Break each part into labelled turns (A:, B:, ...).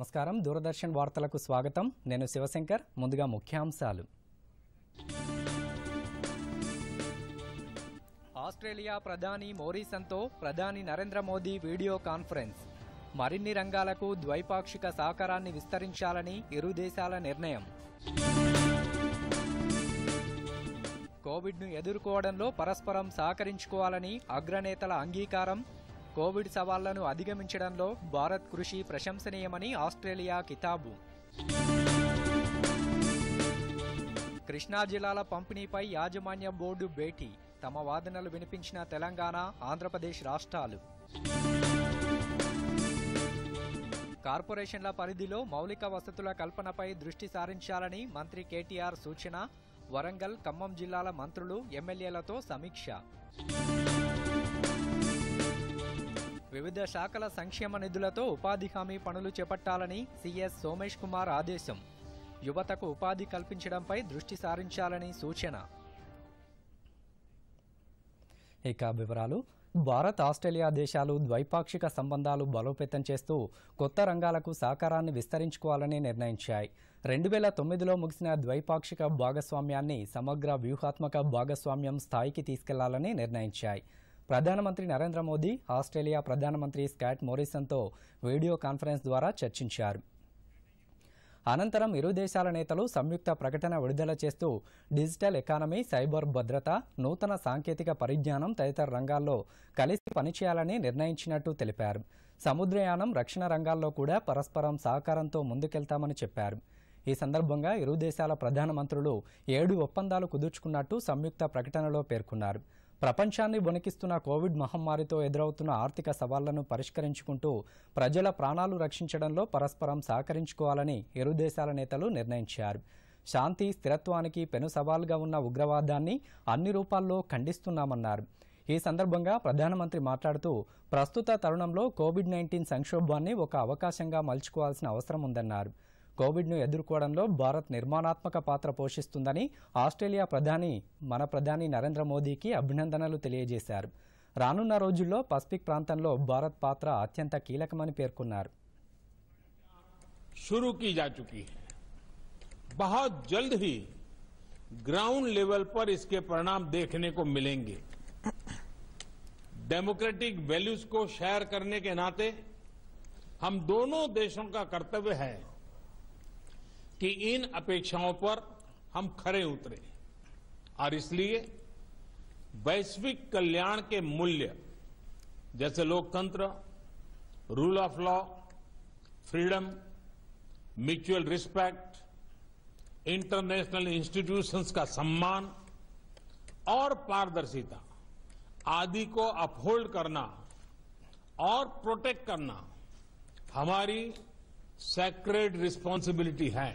A: నమస్కారం దూరదర్శన్ వార్తలకు స్వాగతం నేను శివశంకర్ ముందుగా ముఖ్యాంశాలు ఆస్ట్రేలియా ప్రధాని మోరీసన్తో ప్రధాని నరేంద్ర మోదీ వీడియో కాన్ఫరెన్స్ మరిన్ని రంగాలకు ద్వైపాక్షిక సహకారాన్ని విస్తరించాలని ఇరు దేశాల నిర్ణయం కోవిడ్ను ఎదుర్కోవడంలో పరస్పరం సహకరించుకోవాలని అగ్రనేతల అంగీకారం కోవిడ్ సవాళ్లను అధిగమించడంలో భారత్ కృషి ప్రశంసనీయమని ఆస్ట్రేలియా కితాబు కృష్ణా జిల్లాల పంపిణీపై యాజమాన్య బోర్డు భేటీ తమ వాదనలు వినిపించిన తెలంగాణ ఆంధ్రప్రదేశ్ రాష్ట్రాలు కార్పొరేషన్ల పరిధిలో మౌలిక వసతుల కల్పనపై దృష్టి సారించాలని మంత్రి కేటీఆర్ సూచన వరంగల్ ఖమ్మం జిల్లాల మంత్రులు ఎమ్మెల్యేలతో సమీక్ష వివిధ శాఖల సంక్షేమ నిధులతో ఉపాధి హామీ పనులు చేపట్టాలని సీఎస్ సోమేష్ కుమార్ ఆదేశం యువతకు ఉపాధి కల్పించడంపై దృష్టి సారించాలని సూచన ఇక వివరాలు భారత్ ఆస్ట్రేలియా దేశాలు ద్వైపాక్షిక సంబంధాలు బలోపేతం చేస్తూ కొత్త రంగాలకు సహకారాన్ని విస్తరించుకోవాలని నిర్ణయించాయి రెండు వేల తొమ్మిదిలో ముగిసిన ద్వైపాక్షిక భాగస్వామ్యాన్ని సమగ్ర వ్యూహాత్మక భాగస్వామ్యం స్థాయికి తీసుకెళ్లాలని నిర్ణయించాయి ప్రధానమంత్రి నరేంద్ర మోదీ ఆస్ట్రేలియా ప్రధానమంత్రి స్కాట్ మోరిసన్తో వీడియో కాన్ఫరెన్స్ ద్వారా చర్చించారు అనంతరం ఇరు దేశాల నేతలు సంయుక్త ప్రకటన విడుదల చేస్తూ డిజిటల్ ఎకానమీ సైబర్ భద్రత నూతన సాంకేతిక పరిజ్ఞానం తదితర రంగాల్లో కలిసి పనిచేయాలని నిర్ణయించినట్టు తెలిపారు సముద్రయానం రక్షణ రంగాల్లో కూడా పరస్పరం సహకారంతో ముందుకెళ్తామని చెప్పారు ఈ సందర్భంగా ఇరు దేశాల ప్రధానమంత్రులు ఏడు ఒప్పందాలు కుదుర్చుకున్నట్టు సంయుక్త ప్రకటనలో పేర్కొన్నారు ప్రపంచాన్ని వణికిస్తున్న కోవిడ్ మహమ్మారితో ఎదురవుతున్న ఆర్థిక సవాళ్లను పరిష్కరించుకుంటూ ప్రజల ప్రాణాలు రక్షించడంలో పరస్పరం సహకరించుకోవాలని ఇరు దేశాల నేతలు నిర్ణయించారు శాంతి స్థిరత్వానికి పెను సవాల్గా ఉన్న ఉగ్రవాదాన్ని అన్ని రూపాల్లో ఖండిస్తున్నామన్నారు ఈ సందర్భంగా ప్రధానమంత్రి మాట్లాడుతూ ప్రస్తుత తరుణంలో కోవిడ్ నైన్టీన్ సంక్షోభాన్ని ఒక అవకాశంగా మలుచుకోవాల్సిన అవసరం ఉందన్నారు कोविड को ఎదుర్కొడడంలో భారత్ నిర్మాణాత్మక పాత్ర పోషిస్తుందని ఆస్ట్రేలియా ప్రధాని మన ప్రధాని నరేంద్ర మోదీకి అభినందనలు తెలియజేశారు రానున్న రోజుల్లో పశ్చిక్ ప్రాంతంలో భారత్ పాత్ర అత్యంత కీలకమని పేర్కొన్నారు.
B: शुरू की जा चुकी है।
A: बहुत जल्द
B: ही ग्राउंड लेवल पर इसके परिणाम देखने को मिलेंगे। डेमोक्रेटिक वैल्यूज को शेयर करने के नाते हम दोनों देशों का कर्तव्य है कि इन अपेक्षाओं पर हम खरे उतरे और इसलिए वैश्विक कल्याण के मूल्य जैसे लोकतंत्र rule of law freedom mutual respect international institutions का सम्मान और पारदर्शिता आदि को अपहोल्ड करना और प्रोटेक्ट करना हमारी सेक्रेड रिस्पॉन्सिबिलिटी है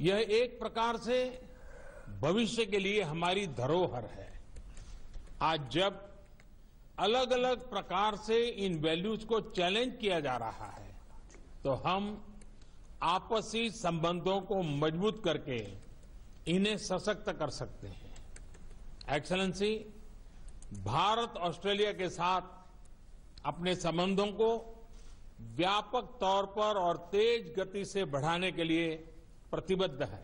B: यह एक प्रकार से भविष्य के लिए हमारी धरोहर है आज जब अलग अलग प्रकार से इन वैल्यूज को चैलेंज किया जा रहा है तो हम आपसी संबंधों को मजबूत करके इन्हें सशक्त कर सकते हैं एक्सलेंसी भारत ऑस्ट्रेलिया के साथ अपने संबंधों को व्यापक तौर पर और तेज गति से बढ़ाने के लिए प्रतिबद्ध है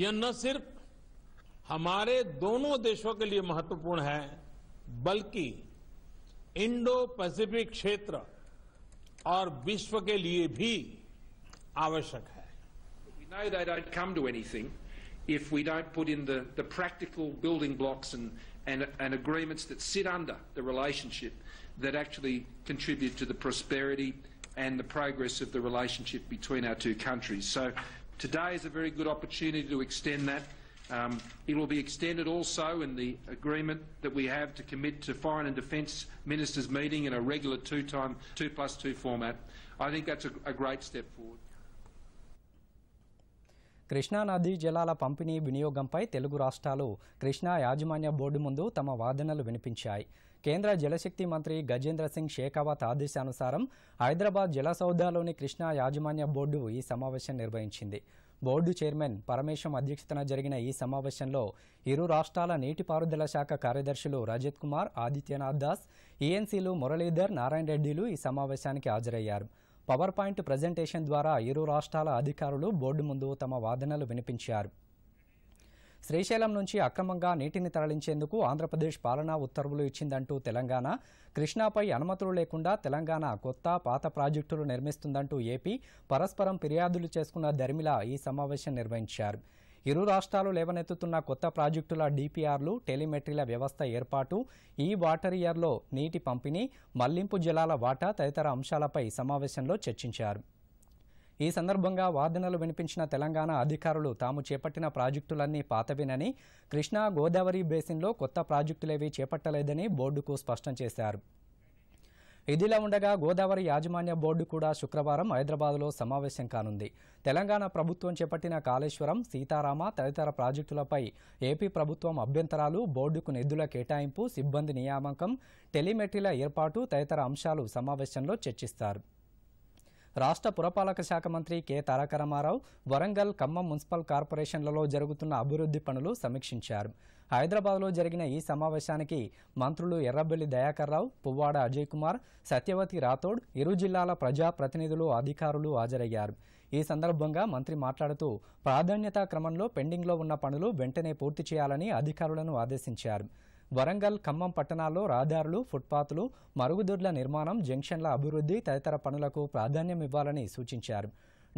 B: यह न सिर्फ हमारे दोनों देशों के लिए महत्वपूर्ण है बल्कि इंडो पैसिफिक क्षेत्र और विश्व के लिए भी आवश्यक है if we don't put in the, the practical building blocks and, and, and agreements that sit under the relationship that actually contribute to the prosperity and the progress of the relationship between our two countries. So today is a very good opportunity to extend that. Um, it will be extended also in the agreement that we have to commit to foreign and defence ministers meeting in a regular two-time two plus two format. I think that's a, a great step forward.
A: కృష్ణానదీ జలాల పంపిణీ వినియోగంపై తెలుగు రాష్ట్రాలు కృష్ణా యాజమాన్య board ముందు తమ వాదనలు వినిపించాయి కేంద్ర జలశక్తి మంత్రి గజేంద్ర సింగ్ షేకావత్ ఆదేశానుసారం హైదరాబాద్ జలసౌధాలోని కృష్ణా యాజమాన్య బోర్డు ఈ సమావేశం నిర్వహించింది బోర్డు చైర్మన్ పరమేశ్వం అధ్యక్షతన జరిగిన ఈ సమావేశంలో ఇరు రాష్ట్రాల నీటిపారుదల శాఖ కార్యదర్శులు రజత్ కుమార్ ఆదిత్యనాథ్ దాస్ ఈఎన్సీలు మురళీధర్ నారాయణ రెడ్డిలు ఈ సమావేశానికి హాజరయ్యారు పవర్ పాయింట్ ప్రజెంటేషన్ ద్వారా ఇరు రాష్ట్రాల అధికారులు బోర్డు ముందు తమ వాదనలు వినిపించారు శ్రీశైలం నుంచి అక్రమంగా నీటిని తరలించేందుకు ఆంధ్రప్రదేశ్ పాలనా ఉత్తర్వులు ఇచ్చిందంటూ తెలంగాణ కృష్ణాపై అనుమతులు లేకుండా తెలంగాణ కొత్త పాత ప్రాజెక్టులు నిర్మిస్తుందంటూ ఏపీ పరస్పరం ఫిర్యాదులు చేసుకున్న దరిమిలా ఈ సమావేశం నిర్వహించారు ఇరు రాష్ట్రాలు లేవనెత్తుతున్న కొత్త ప్రాజెక్టుల డిపిఆర్లు టెలిమెట్రీల వ్యవస్థ ఏర్పాటు ఈ వాటర్ ఇయర్లో నీటి పంపిణీ మల్లింపు జలాల వాటా తదితర అంశాలపై సమావేశంలో చర్చించారు ఈ సందర్భంగా వాదనలు వినిపించిన తెలంగాణ అధికారులు తాము చేపట్టిన ప్రాజెక్టులన్నీ పాతవేనని కృష్ణా గోదావరి బేసిన్లో కొత్త ప్రాజెక్టులేవీ చేపట్టలేదని బోర్డుకు స్పష్టం చేశారు ఇదిలా ఉండగా గోదావరి యాజమాన్య బోర్డు కూడా శుక్రవారం హైదరాబాద్లో సమావేశం కానుంది తెలంగాణ ప్రభుత్వం చేపట్టిన కాళేశ్వరం సీతారామ తదితర ప్రాజెక్టులపై ఏపీ ప్రభుత్వం అభ్యంతరాలు బోర్డుకు నిధుల కేటాయింపు సిబ్బంది నియామకం టెలిమెట్రీల ఏర్పాటు తదితర అంశాలు సమావేశంలో చర్చిస్తారు రాష్ట్ర పురపాలక శాఖ మంత్రి కె తారకరామారావు వరంగల్ ఖమ్మం మున్సిపల్ కార్పొరేషన్లలో జరుగుతున్న అభివృద్ధి పనులు సమీక్షించారు హైదరాబాద్లో జరిగిన ఈ సమావేశానికి మంత్రులు ఎర్రబెల్లి దయాకర్రావు పువ్వాడ అజయ్ కుమార్ సత్యవతి రాథోడ్ ఇరు జిల్లాల ప్రజాప్రతినిధులు అధికారులు హాజరయ్యారు ఈ సందర్భంగా మంత్రి మాట్లాడుతూ ప్రాధాన్యతా క్రమంలో పెండింగ్లో ఉన్న పనులు వెంటనే పూర్తి చేయాలని అధికారులను ఆదేశించారు వరంగల్ ఖమ్మం పట్టణాల్లో రహదారులు ఫుట్పాత్లు మరుగుదొడ్ల నిర్మాణం జంక్షన్ల అభివృద్ధి తదితర పనులకు ప్రాధాన్యం ఇవ్వాలని సూచించారు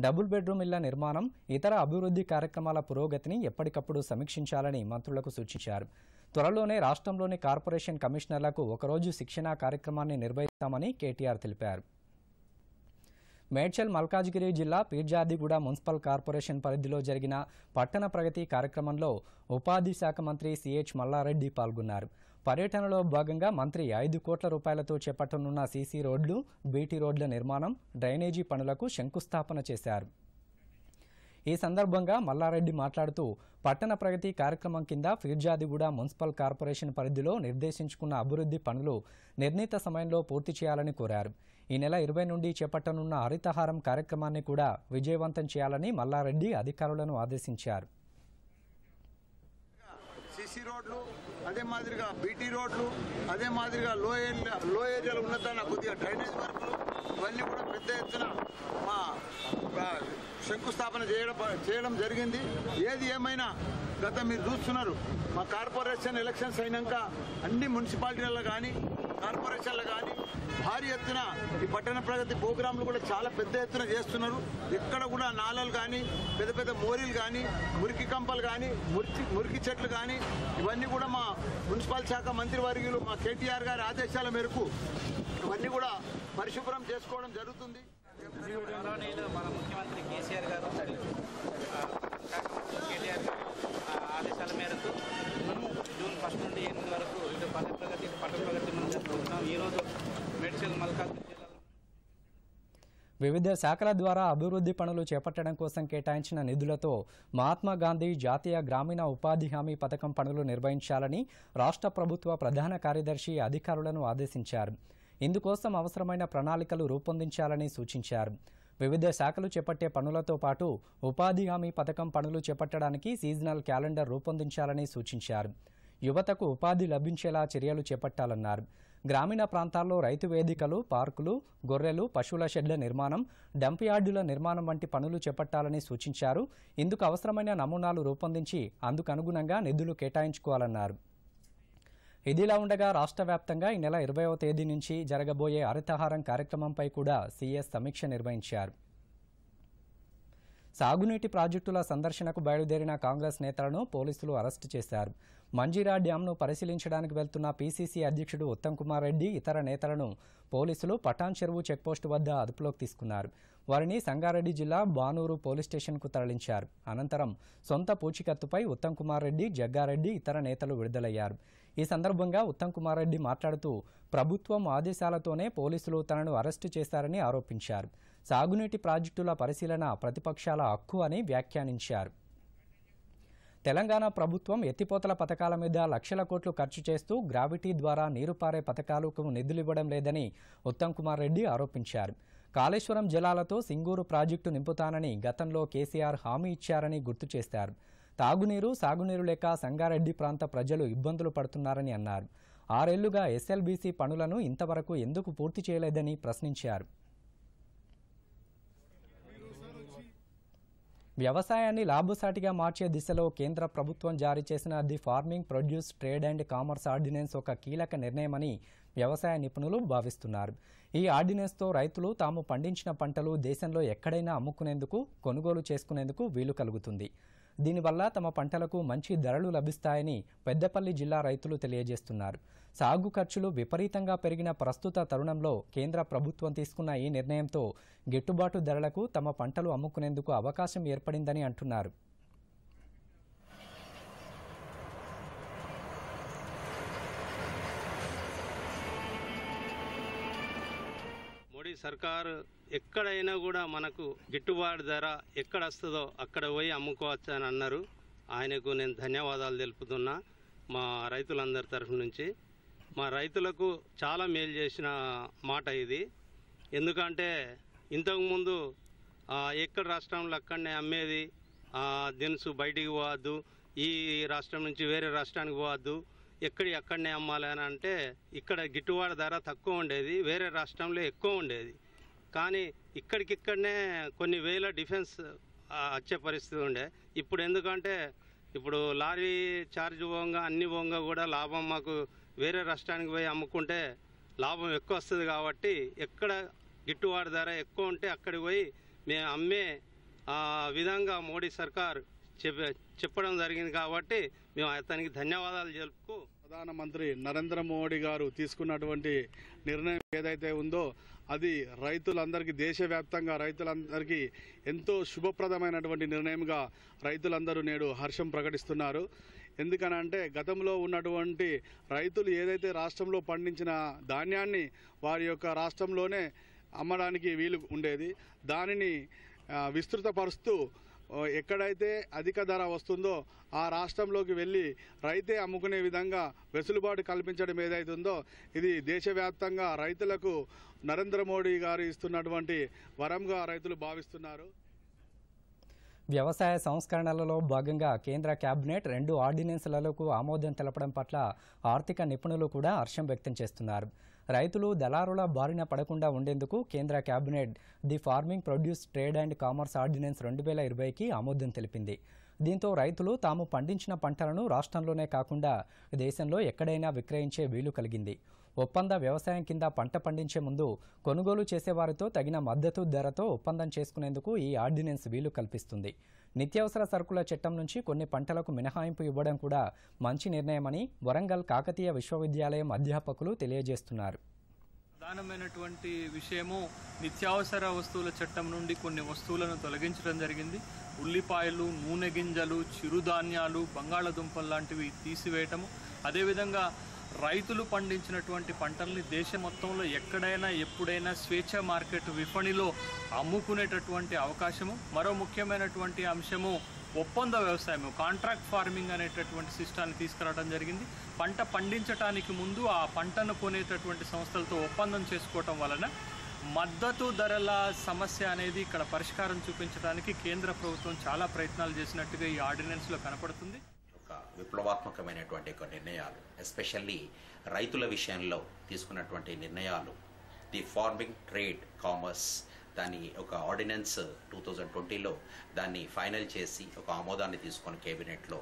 A: డబుల్ బెడ్రూమ్ ఇళ్ల నిర్మాణం ఇతర అభివృద్ధి కార్యక్రమాల పురోగతిని ఎప్పటికప్పుడు సమీక్షించాలని మంత్రులకు సూచించారు త్వరలోనే రాష్ట్రంలోని కార్పొరేషన్ కమిషనర్లకు ఒకరోజు శిక్షణా కార్యక్రమాన్ని నిర్వహిస్తామని కేటీఆర్ తెలిపారు మేడ్చల్ మల్కాజ్గిరి జిల్లా పీర్జాదిగూడ మున్సిపల్ కార్పొరేషన్ పరిధిలో జరిగిన పట్టణ ప్రగతి కార్యక్రమంలో ఉపాధి శాఖ మంత్రి సిహెచ్ మల్లారెడ్డి పాల్గొన్నారు పర్యటనలో భాగంగా మంత్రి ఐదు కోట్ల రూపాయలతో చేపట్టనున్న సీసీ రోడ్లు బీటీ రోడ్ల నిర్మాణం డ్రైనేజీ పనులకు శంకుస్థాపన చేశారు ఈ సందర్భంగా మల్లారెడ్డి మాట్లాడుతూ పట్టణ ప్రగతి కార్యక్రమం కింద ఫిర్జాదిగూడ మున్సిపల్ కార్పొరేషన్ పరిధిలో నిర్దేశించుకున్న అభివృద్ధి పనులు నిర్ణీత సమయంలో పూర్తి చేయాలని కోరారు ఈ నెల ఇరవై నుండి చేపట్టనున్న హరితహారం కార్యక్రమాన్ని కూడా విజయవంతం చేయాలని మల్లారెడ్డి అధికారులను ఆదేశించారు
C: అదే మాదిరిగా బీటీ రోడ్లు అదే మాదిరిగా లో ఏరియా లో ఏరియాలో ఉన్నదాన్ని కొద్దిగా డ్రైనేజ్ వర్కులు ఇవన్నీ కూడా పెద్ద ఎత్తున మా శంకుస్థాపన చేయడం చేయడం జరిగింది ఏది ఏమైనా గత మీరు చూస్తున్నారు మా కార్పొరేషన్ ఎలక్షన్స్ అయినాక అన్ని మున్సిపాలిటీలలో కానీ కార్పొరేషన్లు కానీ భారీ ఎత్తున ఈ పట్టణ ప్రగతి ప్రోగ్రాంలు కూడా చాలా పెద్ద ఎత్తున చేస్తున్నారు ఎక్కడ కూడా నాళాలు కానీ పెద్ద పెద్ద మోరీలు కానీ మురికి కంపలు కానీ మురికి మురికి చెట్లు కానీ ఇవన్నీ కూడా మా మున్సిపల్ శాఖ మంత్రివర్గీయులు మా కేటీఆర్ గారి ఆదేశాల మేరకు అవన్నీ కూడా పరిశుభ్రం చేసుకోవడం జరుగుతుంది మన ముఖ్యమంత్రి కేసీఆర్ గారు కేటీఆర్ గారు ఆదేశాల మేరకు జూన్ ఫస్ట్ నుండి ఎనిమిది వరకు ఇటు ప్రగతి ప్రగతి మనం జరుపుకుంటున్నాం ఈరోజు మెడిసిన్
A: వివిధ శాఖల ద్వారా అభివృద్ధి పనులు చేపట్టడం కోసం కేటాయించిన నిధులతో మహాత్మాగాంధీ జాతీయ గ్రామీణ ఉపాధి హామీ పథకం పనులు నిర్వహించాలని రాష్ట్ర ప్రభుత్వ ప్రధాన కార్యదర్శి అధికారులను ఆదేశించారు ఇందుకోసం అవసరమైన ప్రణాళికలు రూపొందించాలని సూచించారు వివిధ శాఖలు చేపట్టే పనులతో పాటు ఉపాధి హామీ పథకం పనులు చేపట్టడానికి సీజనల్ క్యాలెండర్ రూపొందించాలని సూచించారు యువతకు ఉపాధి లభించేలా చర్యలు చేపట్టాలన్నారు గ్రామీణ ప్రాంతాల్లో రైతు వేదికలు పార్కులు గొర్రెలు పశువుల షెడ్ల నిర్మాణం డంప్ యార్డుల నిర్మాణం వంటి పనులు చేపట్టాలని సూచించారు ఇందుకు అవసరమైన నమూనాలు రూపొందించి అందుకనుగుణంగా నిధులు కేటాయించుకోవాలన్నారు ఇదిలా ఉండగా రాష్ట్ర వ్యాప్తంగా ఈ నెల ఇరవైవ తేదీ నుంచి జరగబోయే హరితహారం కార్యక్రమంపై కూడా సీఎస్ సమీక్ష నిర్వహించారు సాగునీటి ప్రాజెక్టుల సందర్శనకు బయలుదేరిన కాంగ్రెస్ నేతలను పోలీసులు అరెస్టు చేశారు మంజీరా డ్యాంను పరిశీలించడానికి వెళ్తున్న పీసీసీ అధ్యక్షుడు ఉత్తమ్ కుమార్ రెడ్డి ఇతర నేతలను పోలీసులు పటాన్ చెరువు చెక్పోస్టు వద్ద అదుపులోకి తీసుకున్నారు వారిని సంగారెడ్డి జిల్లా బానూరు పోలీస్ స్టేషన్కు తరలించారు అనంతరం సొంత పూచికత్తుపై ఉత్తమ్ కుమార్ రెడ్డి జగ్గారెడ్డి ఇతర నేతలు విడుదలయ్యారు ఈ సందర్భంగా ఉత్తమ్ కుమార్ రెడ్డి మాట్లాడుతూ ప్రభుత్వం ఆదేశాలతోనే పోలీసులు తనను అరెస్టు చేశారని ఆరోపించారు సాగునీటి ప్రాజెక్టుల పరిశీలన ప్రతిపక్షాల హక్కు అని వ్యాఖ్యానించారు తెలంగాణ ప్రభుత్వం ఎత్తిపోతల పథకాల మీద లక్షల కోట్లు ఖర్చు చేస్తూ గ్రావిటీ ద్వారా నీరు పారే పథకాలకు నిధులివ్వడం లేదని ఉత్తమ్ కుమార్ రెడ్డి ఆరోపించారు కాళేశ్వరం జలాలతో సింగూరు ప్రాజెక్టు నింపుతానని గతంలో కేసీఆర్ హామీ ఇచ్చారని గుర్తు చేశారు తాగునీరు సాగునీరు లేక సంగారెడ్డి ప్రాంత ప్రజలు ఇబ్బందులు పడుతున్నారని అన్నారు ఆరేళ్లుగా ఎస్ఎల్బీసీ పనులను ఇంతవరకు ఎందుకు పూర్తి చేయలేదని ప్రశ్నించారు వ్యవసాయాన్ని లాభసాటిగా మార్చే దిశలో కేంద్ర ప్రభుత్వం జారీ చేసిన the farming produce trade and commerce ordinance ఒక కీలక నిర్ణయమని వ్యవసాయ నిపుణులు భావిస్తున్నారు ఈ ఆర్డినెన్స్తో రైతులు తాము పండించిన పంటలు దేశంలో ఎక్కడైనా అమ్ముకునేందుకు కొనుగోలు చేసుకునేందుకు వీలు కలుగుతుంది దీనివల్ల తమ పంటలకు మంచి ధరలు లభిస్తాయని పెద్దపల్లి జిల్లా రైతులు తెలియజేస్తున్నారు సాగు ఖర్చులు విపరీతంగా పెరిగిన ప్రస్తుత తరుణంలో కేంద్ర ప్రభుత్వం తీసుకున్న ఈ నిర్ణయంతో గిట్టుబాటు ధరలకు తమ పంటలు అమ్ముకునేందుకు అవకాశం ఏర్పడిందని అంటున్నారు
C: మోడీ సర్కార్ ఎక్కడైనా కూడా మనకు గిట్టుబాటు ధర ఎక్కడ వస్తుందో అక్కడ పోయి అమ్ముకోవచ్చు అని అన్నారు ఆయనకు నేను ధన్యవాదాలు తెలుపుతున్నా మా రైతులందరి తరఫు నుంచి మా రైతులకు చాలా మేలు చేసిన మాట ఇది ఎందుకంటే ఇంతకుముందు ఎక్కడ రాష్ట్రంలో అక్కడనే అమ్మేది దినుసు బయటికి పోవద్దు ఈ రాష్ట్రం నుంచి వేరే రాష్ట్రానికి పోవద్దు ఎక్కడి అక్కడనే అమ్మాలి అని అంటే ఇక్కడ గిట్టుబాటు ధర తక్కువ ఉండేది వేరే రాష్ట్రంలో ఎక్కువ ఉండేది కానీ ఇక్కడికిక్కడనే కొన్ని వేల డిఫెన్స్ వచ్చే పరిస్థితి ఉండే ఇప్పుడు ఎందుకంటే ఇప్పుడు లారీ ఛార్జ్ పోగా అన్ని పోగా కూడా లాభం మాకు వేరే రాష్ట్రానికి పోయి అమ్ముకుంటే లాభం ఎక్కువ వస్తుంది కాబట్టి ఎక్కడ గిట్టుబాటు ధర ఎక్కువ ఉంటే అక్కడికి పోయి మేము అమ్మే విధంగా మోడీ సర్కార్ చెప్పడం జరిగింది కాబట్టి మేము అతనికి ధన్యవాదాలు జరుపుకు ప్రధానమంత్రి నరేంద్ర మోడీ గారు తీసుకున్నటువంటి నిర్ణయం ఏదైతే ఉందో అది రైతులందరికీ దేశవ్యాప్తంగా రైతులందరికీ ఎంతో శుభప్రదమైనటువంటి నిర్ణయంగా రైతులందరూ నేడు హర్షం ప్రకటిస్తున్నారు ఎందుకనంటే గతంలో ఉన్నటువంటి రైతులు ఏదైతే రాష్ట్రంలో పండించిన ధాన్యాన్ని వారి యొక్క రాష్ట్రంలోనే అమ్మడానికి వీలు ఉండేది దానిని విస్తృతపరుస్తూ ఎక్కడైతే అధిక ధర వస్తుందో ఆ రాష్ట్రంలోకి వెళ్ళి రైతే అమ్ముకునే విధంగా వెసులుబాటు కల్పించడం ఏదైతుందో ఇది దేశవ్యాప్తంగా రైతులకు నరేంద్ర మోడీ గారు ఇస్తున్నటువంటి వరంగా రైతులు భావిస్తున్నారు
A: వ్యవసాయ సంస్కరణలలో భాగంగా కేంద్ర కేబినెట్ రెండు ఆర్డినెన్స్లకు ఆమోదం తెలపడం పట్ల ఆర్థిక నిపుణులు కూడా హర్షం వ్యక్తం చేస్తున్నారు రైతులు దళారుల బారిన పడకుండా ఉండేందుకు కేంద్ర cabinet the farming produce trade and commerce ordinance రెండు వేల ఇరవైకి ఆమోదం తెలిపింది దీంతో రైతులు తాము పండించిన పంటలను రాష్ట్రంలోనే కాకుండా దేశంలో ఎక్కడైనా విక్రయించే వీలు కలిగింది ఒప్పంద వ్యవసాయం కింద పంట పండించే ముందు కొనుగోలు చేసేవారితో తగిన మద్దతు ధరతో ఒప్పందం చేసుకునేందుకు ఈ ఆర్డినెన్స్ వీలు కల్పిస్తుంది నిత్యావసర సరుకుల చట్టం నుంచి కొన్ని పంటలకు మినహాయింపు ఇవ్వడం కూడా మంచి నిర్ణయమని వరంగల్ కాకతీయ విశ్వవిద్యాలయం అధ్యాపకులు తెలియజేస్తున్నారు
C: ప్రధానమైనటువంటి విషయము నిత్యావసర వస్తువుల చట్టం నుండి కొన్ని వస్తువులను తొలగించడం జరిగింది ఉల్లిపాయలు నూనె గింజలు చిరుధాన్యాలు బంగాళదుంపలు లాంటివి తీసివేయటము అదేవిధంగా రైతులు పండించినటువంటి పంటల్ని దేశం మొత్తంలో ఎక్కడైనా ఎప్పుడైనా స్వేచ్ఛ మార్కెట్ విపణిలో అమ్ముకునేటటువంటి అవకాశము మరో ముఖ్యమైనటువంటి అంశము ఒప్పంద వ్యవసాయము కాంట్రాక్ట్ ఫార్మింగ్ అనేటటువంటి సిస్టాన్ని తీసుకురావడం జరిగింది పంట పండించటానికి ముందు ఆ పంటను కొనేటటువంటి సంస్థలతో ఒప్పందం చేసుకోవటం వలన మద్దతు ధరల సమస్య అనేది ఇక్కడ పరిష్కారం చూపించడానికి కేంద్ర ప్రభుత్వం చాలా ప్రయత్నాలు చేసినట్టుగా ఈ ఆర్డినెన్స్లో కనపడుతుంది విప్లవాత్మకమైనటువంటి యొక్క నిర్ణయాలు ఎస్పెషల్లీ రైతుల విషయంలో తీసుకున్నటువంటి నిర్ణయాలు ది ఫార్మింగ్ ట్రేడ్ కామర్స్ దాని ఒక ఆర్డినెన్స్ టూ థౌజండ్ ట్వంటీలో దాన్ని ఫైనల్ చేసి ఒక ఆమోదాన్ని తీసుకొని కేబినెట్లో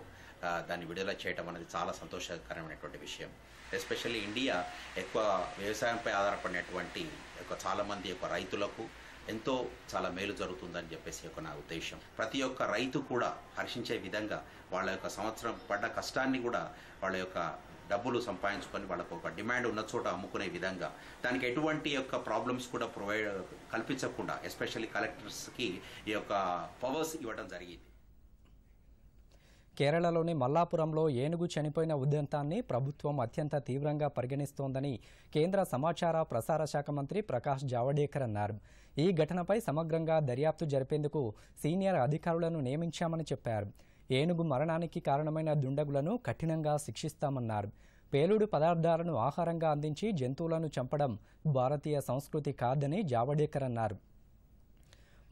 C: దాన్ని విడుదల చేయడం అనేది చాలా సంతోషకరమైనటువంటి విషయం ఎస్పెషల్లీ ఇండియా ఎక్కువ వ్యవసాయంపై ఆధారపడినటువంటి ఒక చాలామంది యొక్క రైతులకు ఎంతో చాలా మేలు జరుగుతుందని చెప్పేసి ఒక నా ఉద్దేశం ప్రతి ఒక్క రైతు కూడా హర్షించే విధంగా వాళ్ళ యొక్క సంవత్సరం పడ్డ కష్టాన్ని కూడా వాళ్ళ యొక్క డబ్బులు సంపాదించుకొని వాళ్ళకు ఒక డిమాండ్ ఉన్న చోట అమ్ముకునే విధంగా దానికి ఎటువంటి యొక్క ప్రాబ్లమ్స్ కూడా ప్రొవైడ్ కల్పించకుండా ఎస్పెషల్లీ కలెక్టర్స్కి ఈ యొక్క పవర్స్ ఇవ్వడం జరిగింది
A: కేరళలోని మల్లాపురంలో ఏనుగు చనిపోయిన ఉదంతాన్ని ప్రభుత్వం అత్యంత తీవ్రంగా పరిగణిస్తోందని కేంద్ర సమాచార ప్రసార శాఖ మంత్రి ప్రకాష్ జావడేకర్ అన్నారు ఈ ఘటనపై సమగ్రంగా దర్యాప్తు జరిపేందుకు సీనియర్ అధికారులను నియమించామని చెప్పారు ఏనుగు మరణానికి కారణమైన దుండగులను కఠినంగా శిక్షిస్తామన్నారు పేలుడు పదార్థాలను ఆహారంగా అందించి జంతువులను చంపడం భారతీయ సంస్కృతి కాదని జావడేకర్ అన్నారు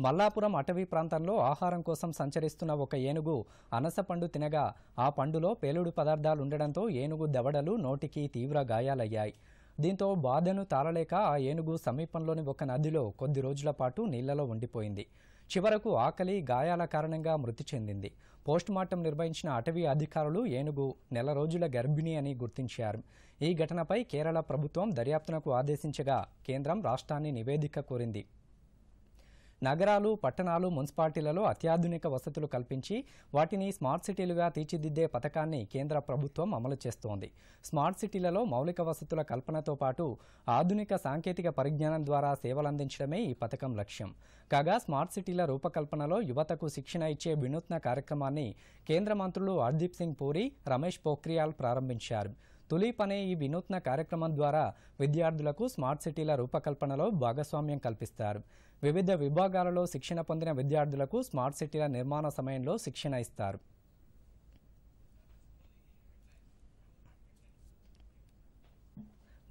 A: మల్లాపురం అటవీ ప్రాంతంలో ఆహారం కోసం సంచరిస్తున్న ఒక ఏనుగు అనసపండు తినగా ఆ పండులో పేలుడు పదార్థాలు ఉండడంతో ఏనుగు దవడలు నోటికి తీవ్ర గాయాలయ్యాయి దీంతో బాధను తాళలేక ఆ ఏనుగు సమీపంలోని ఒక నదిలో కొద్ది రోజుల పాటు నీళ్లలో ఉండిపోయింది చివరకు ఆకలి గాయాల కారణంగా మృతి చెందింది పోస్టుమార్టం నిర్వహించిన అటవీ అధికారులు ఏనుగు నెల రోజుల గర్భిణి అని గుర్తించారు ఈ ఘటనపై కేరళ ప్రభుత్వం దర్యాప్తునకు ఆదేశించగా కేంద్రం రాష్ట్రాన్ని నివేదిక కోరింది నగరాలు పట్టణాలు మున్సిపాలిటీలలో అత్యాధునిక వసతులు కల్పించి వాటిని స్మార్ట్ సిటీలుగా తీర్చిదిద్దే పథకాన్ని కేంద్ర ప్రభుత్వం అమలు చేస్తోంది స్మార్ట్ సిటీలలో మౌలిక వసతుల కల్పనతో పాటు ఆధునిక సాంకేతిక పరిజ్ఞానం ద్వారా సేవలందించడమే ఈ పథకం లక్ష్యం కాగా స్మార్ట్ సిటీల రూపకల్పనలో యువతకు శిక్షణ ఇచ్చే వినూత్న కార్యక్రమాన్ని కేంద్ర మంత్రులు హర్దీప్ సింగ్ పూరి రమేష్ పోఖ్రియాల్ ప్రారంభించారు తులీప్ అనే ఈ వినూత్న కార్యక్రమం ద్వారా విద్యార్థులకు స్మార్ట్ సిటీల రూపకల్పనలో భాగస్వామ్యం కల్పిస్తారు వివిధ విభాగాలలో శిక్షణ పొందిన విద్యార్థులకు స్మార్ట్ సిటీల నిర్మాణ సమయంలో శిక్షణ ఇస్తారు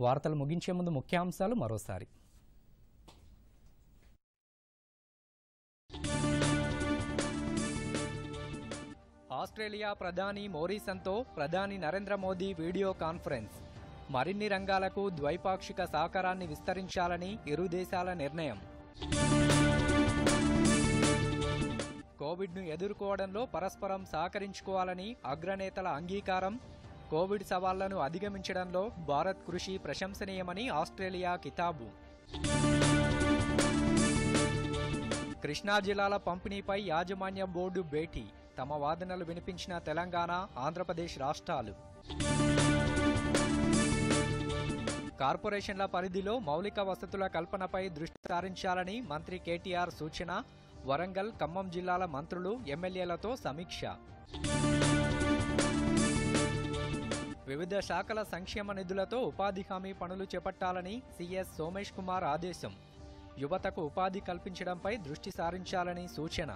A: వార్తలు ముగించే ముందు ముఖ్యాంశాలు మరోసారి ఆస్ట్రేలియా ప్రధాని మోరీసన్తో ప్రధాని నరేంద్ర మోదీ వీడియో కాన్ఫరెన్స్ మరిన్ని రంగాలకు ద్వైపాక్షిక సహకారాన్ని విస్తరించాలని ఇరు దేశాల నిర్ణయం కోవిడ్ను ఎదుర్కోవడంలో పరస్పరం సహకరించుకోవాలని అగ్రనేతల అంగీకారం కోవిడ్ సవాళ్లను అధిగమించడంలో భారత్ కృషి ప్రశంసనీయమని ఆస్ట్రేలియా కితాబు కృష్ణా జిల్లాల పంపిణీపై యాజమాన్య బోర్డు భేటీ తమ వాదనలు వినిపించిన తెలంగాణ ఆంధ్రప్రదేశ్ రాష్ట్రాలు కార్పొరేషన్ల పరిధిలో మౌలిక వసతుల కల్పనపై దృష్టి సారించాలని మంత్రి కేటీఆర్ సూచన వరంగల్ ఖమ్మం జిల్లాల మంత్రులు ఎమ్మెల్యేలతో సమీక్ష వివిధ శాఖల సంక్షేమ నిధులతో ఉపాధి హామీ పనులు చేపట్టాలని సీఎస్ సోమేష్ కుమార్ ఆదేశం యువతకు ఉపాధి కల్పించడంపై దృష్టి సారించాలని సూచన